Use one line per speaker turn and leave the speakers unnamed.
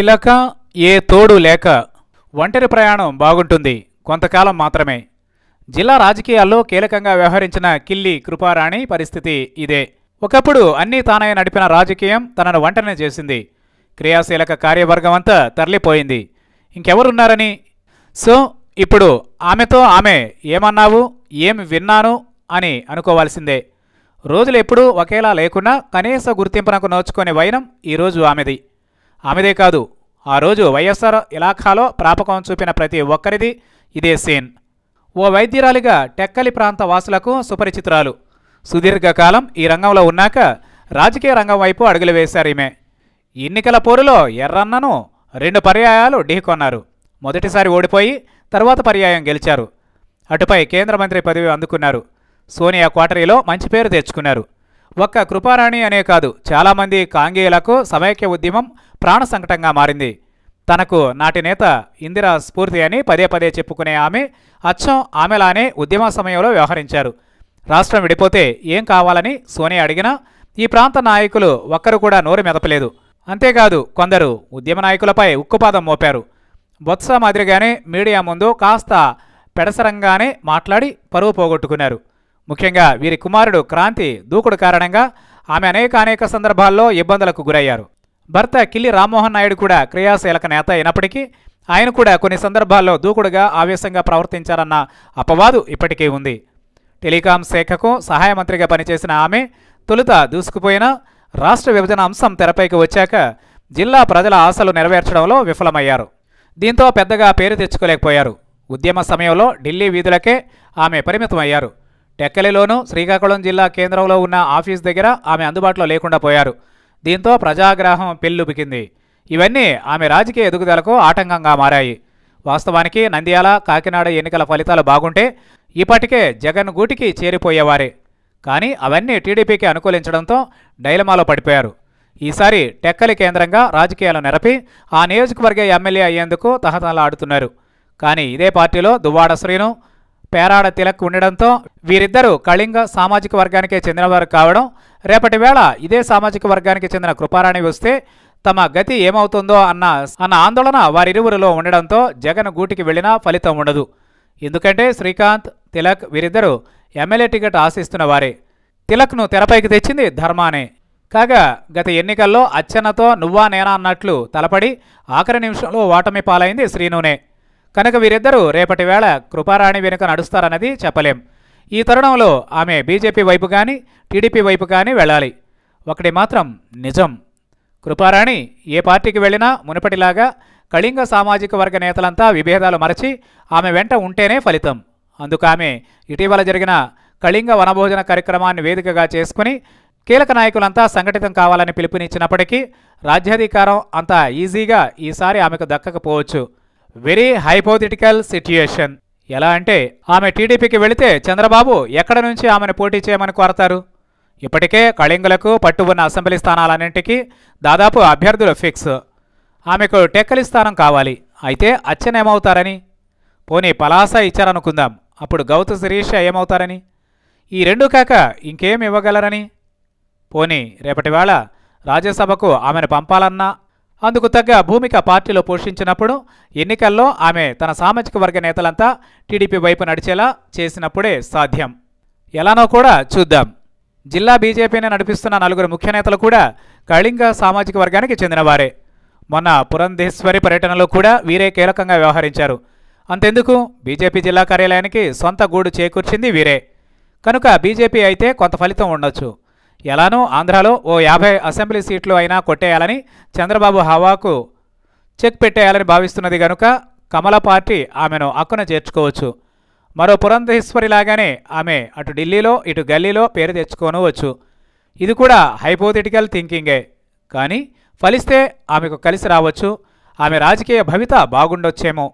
చిలక ఏ తోడు లేక ఒంటరి ప్రయాణం బాగుంటుంది కొంతకాలం మాత్రమే జిల్లా రాజకీయాల్లో కీలకంగా వ్యవహరించిన కిల్లి కృపారాణి పరిస్థితి ఇదే ఒకప్పుడు అన్నీ తానయ్య నడిపిన రాజకీయం తనను ఒంటరిని చేసింది క్రియాశీలక కార్యవర్గం అంతా తరలిపోయింది ఇంకెవరున్నారని సో ఇప్పుడు ఆమెతో ఆమె ఏమన్నావు ఏమి విన్నాను అని అనుకోవాల్సిందే రోజులు ఎప్పుడూ ఒకేలా లేకున్నా కనీస గుర్తింపునకు నోచుకునే వైనం ఈరోజు ఆమెది ఆమెదే కాదు ఆ రోజు వైఎస్ఆర్ ఇలాఖాలో ప్రాపకం చూపిన ప్రతి ఒక్కరిది ఇదే సీన్ ఓ వైద్యురాలిగా టెక్కలి ప్రాంత వాసులకు సుపరిచితురాలు సుదీర్ఘకాలం ఈ రంగంలో ఉన్నాక రాజకీయ రంగం వైపు అడుగులు వేశారు ఈమె ఎన్నికల పోరులో ఎర్రన్నను రెండు పర్యాయాలు ఢీకొన్నారు మొదటిసారి ఓడిపోయి తర్వాత పర్యాయం గెలిచారు అటుపై కేంద్ర మంత్రి పదవి అందుకున్నారు సోనియా క్వాటరీలో మంచి పేరు తెచ్చుకున్నారు ఒక్క కృపారాణి అనే కాదు చాలామంది కాంగేయులకు సమైక్య ఉద్యమం ప్రాణ సంకటంగా మారింది తనకు నాటి నేత ఇందిరా స్ఫూర్తి అని పదే పదే చెప్పుకునే ఆమె అచ్చం ఆమెలానే ఉద్యమ సమయంలో వ్యవహరించారు రాష్ట్రం విడిపోతే ఏం కావాలని సోనియా అడిగినా ఈ ప్రాంత నాయకులు ఒక్కరు కూడా నోరు మెదపలేదు అంతేకాదు కొందరు ఉద్యమ నాయకులపై ఉక్కుపాదం మోపారు బొత్స మాదిరిగానే మీడియా ముందు కాస్త పెడసరంగానే మాట్లాడి పరువు పోగొట్టుకున్నారు ముఖ్యంగా వీరి కుమారుడు క్రాంతి దూకుడు కారణంగా ఆమె అనేక అనేక సందర్భాల్లో ఇబ్బందులకు గురయ్యారు భర్త కిల్లి రామ్మోహన్ నాయుడు కూడా క్రియాశీలక నేత అయినప్పటికీ ఆయన కూడా కొన్ని సందర్భాల్లో దూకుడుగా ఆవేశంగా ప్రవర్తించారన్న అపవాదు ఇప్పటికీ ఉంది టెలికాం శాఖకు సహాయ మంత్రిగా పనిచేసిన ఆమె తొలుత దూసుకుపోయిన రాష్ట్ర విభజన అంశం తెరపైకి వచ్చాక జిల్లా ప్రజల ఆశలు నెరవేర్చడంలో విఫలమయ్యారు దీంతో పెద్దగా పేరు తెచ్చుకోలేకపోయారు ఉద్యమ సమయంలో ఢిల్లీ వీధులకే ఆమె పరిమితమయ్యారు టెక్కలిలోను శ్రీకాకుళం జిల్లా కేంద్రంలో ఉన్న ఆఫీస్ దగ్గర ఆమె అందుబాటులో లేకుండా పోయారు దీంతో ప్రజాగ్రాహం పెళ్ళుబికింది ఇవన్నీ ఆమె రాజకీయ ఎదుగుదలకు ఆటంకంగా మారాయి వాస్తవానికి నంద్యాల కాకినాడ ఎన్నికల ఫలితాలు బాగుంటే ఇప్పటికే జగన్ గూటికి చేరిపోయేవారే కానీ అవన్నీ టీడీపీకి అనుకూలించడంతో డైలమాలో పడిపోయారు ఈసారి టెక్కలి కేంద్రంగా రాజకీయాలు నెరపి ఆ నియోజకవర్గ ఎమ్మెల్యే అయ్యేందుకు తహతలాడుతున్నారు కానీ ఇదే పార్టీలో దువ్వాడ శ్రీను పేరాడ తిలక్ ఉండడంతో వీరిద్దరూ కళింగ సామాజిక వర్గానికే చెందినవారు కావడం రేపటి వేళ ఇదే సామాజిక వర్గానికి చెందిన కృపారాణి వస్తే తమ గతి ఏమవుతుందో అన్న అన్న ఆందోళన వారిరువురిలో ఉండడంతో జగన్ గూటికి వెళ్ళినా ఫలితం ఉండదు ఎందుకంటే శ్రీకాంత్ తిలక్ వీరిద్దరూ ఎమ్మెల్యే టికెట్ ఆశిస్తున్న వారే తిలక్ను తెరపైకి తెచ్చింది ధర్మానే కాగా గత ఎన్నికల్లో అచ్చన్నతో నువ్వా నేనా అన్నట్లు తలపడి ఆఖరి నిమిషంలో ఓటమి పాలైంది శ్రీనునే కనుక వీరిద్దరూ రేపటి వేళ కృపారాణి వెనుక నడుస్తారన్నది చెప్పలేం ఈ తరుణంలో ఆమె బీజేపీ వైపు కానీ టీడీపీ వైపు కానీ వెళ్ళాలి ఒకటి మాత్రం నిజం కృపారాణి ఏ పార్టీకి వెళ్ళినా మునుపటిలాగా కళింగ సామాజిక వర్గ నేతలంతా విభేదాలు మరచి ఆమె వెంట ఉంటేనే ఫలితం అందుకు ఆమె ఇటీవల జరిగిన కళింగ వనభోజన కార్యక్రమాన్ని వేదికగా చేసుకుని కీలక నాయకులంతా సంఘటితం కావాలని పిలుపునిచ్చినప్పటికీ రాజ్యాధికారం అంతా ఈజీగా ఈసారి ఆమెకు దక్కకపోవచ్చు వెరీ హైపోథిటికల్ సిట్యుయేషన్ ఎలా అంటే ఆమె టీడీపీకి వెళితే చంద్రబాబు ఎక్కడ నుంచి ఆమెను పోటీ చేయమని కోరతారు ఇప్పటికే కళింగులకు పట్టు ఉన్న అసెంబ్లీ స్థానాలన్నింటికీ దాదాపు అభ్యర్థులు ఫిక్స్ ఆమెకు టెక్కలి స్థానం కావాలి అయితే అచ్చనేమవుతారని పోనీ పలాస ఇచ్చారనుకుందాం అప్పుడు గౌత శిరీష ఏమవుతారని ఈ రెండు కాక ఇంకేం ఇవ్వగలరని పోనీ రేపటివేళ రాజ్యసభకు ఆమెను పంపాలన్నా అందుకు తగ్గ భూమిక పార్టీలో పోషించినప్పుడు ఎన్నికల్లో ఆమె తన సామాజిక వర్గ నేతలంతా టీడీపీ వైపు నడిచేలా చేసినప్పుడే సాధ్యం ఎలానో కూడా చూద్దాం జిల్లా బీజేపీని నడిపిస్తున్న నలుగురు ముఖ్య నేతలు కూడా కళింగ సామాజిక వర్గానికి చెందినవారే మొన్న పురంధేశ్వరి పర్యటనలో కూడా వీరే కీలకంగా వ్యవహరించారు అంతెందుకు బీజేపీ జిల్లా కార్యాలయానికి సొంత గూడు చేకూర్చింది వీరే కనుక బీజేపీ అయితే కొంత ఫలితం ఉండొచ్చు ఎలానూ ఆంధ్రాలో ఓ యాభై అసెంబ్లీ సీట్లు అయినా కొట్టేయాలని చంద్రబాబు హవాకు చెక్ పెట్టేయాలని భావిస్తున్నది గనుక కమల పార్టీ ఆమెను అక్కున చేర్చుకోవచ్చు మరో పురంధేశ్వరిలాగానే ఆమె అటు ఢిల్లీలో ఇటు గల్లీలో పేరు తెచ్చుకోనవచ్చు ఇది కూడా హైపోథెటికల్ థింకింగే కానీ ఫలిస్తే ఆమెకు కలిసి రావచ్చు ఆమె రాజకీయ భవిత బాగుండొచ్చేమో